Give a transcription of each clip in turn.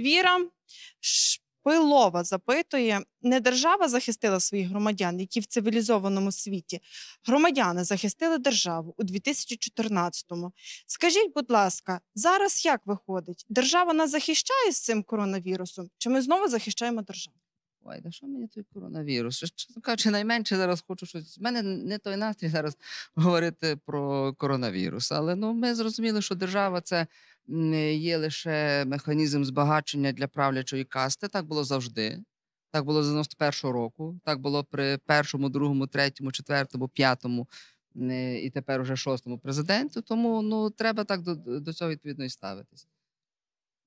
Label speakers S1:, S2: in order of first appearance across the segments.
S1: Віра Шпилова запитує: не держава захистила своїх громадян, які в цивілізованому світі. Громадяни захистили державу у 2014-му. Скажіть, будь ласка, зараз як виходить? Держава нас захищає з цим коронавірусом? Чи ми знову захищаємо державу?
S2: Ой, да що мені той коронавірус? Чесно кажучи, найменше зараз хочу щось. У мене не той настрій зараз говорити про коронавірус. Але ну ми зрозуміли, що держава це є лише механізм збагачення для правлячої касти. Так було завжди. Так було з 91-го року. Так було при першому, другому, третьому, четвертому, п'ятому і тепер уже шостому президенту. Тому ну треба так до, до цього відповідно і ставитись.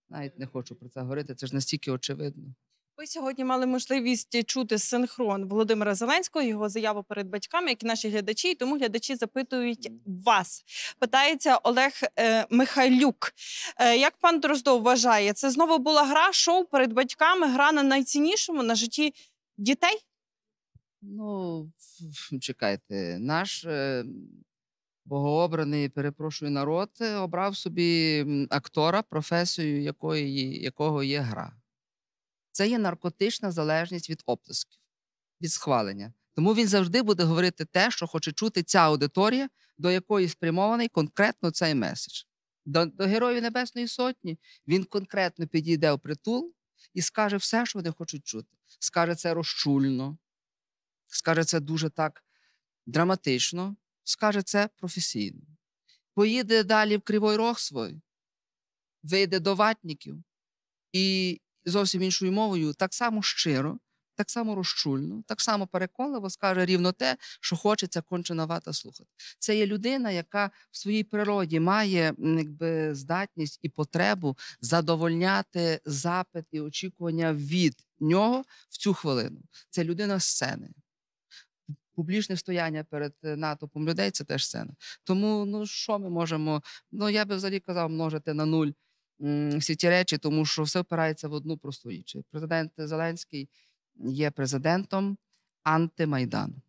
S2: Навіть не хочу про це говорити. Це ж настільки очевидно.
S1: Ви сьогодні мали можливість е, чути синхрон Володимира Зеленського, його заяву перед батьками, як і наші глядачі. І Тому глядачі запитують вас. Питається Олег е, Михайлюк. Е, як пан Дроздов вважає, це знову була гра шоу перед батьками, гра на найціннішому на житті дітей?
S2: Ну, чекайте, наш е, богообраний, перепрошую, народ е, обрав собі актора, професію, якої, якого є гра це є наркотична залежність від оплесків, від схвалення. Тому він завжди буде говорити те, що хоче чути ця аудиторія, до якої спрямований конкретно цей меседж. До, до Героїв Небесної Сотні він конкретно підійде у притул і скаже все, що вони хочуть чути. Скаже це розчульно, скаже це дуже так драматично, скаже це професійно. Поїде далі в Кривой Рог свой, вийде до ватників і зовсім іншою мовою, так само щиро, так само розчульно, так само переконливо скаже рівно те, що хочеться конченовато слухати. Це є людина, яка в своїй природі має якби, здатність і потребу задовольняти запит і очікування від нього в цю хвилину. Це людина сцени. Публічне стояння перед е, натовпом людей це теж сцена. Тому ну що ми можемо? Ну я би взагалі казав, множити на нуль всі ті речі, тому що все опирається в одну просту річ. Президент Зеленський є президентом антимайдану.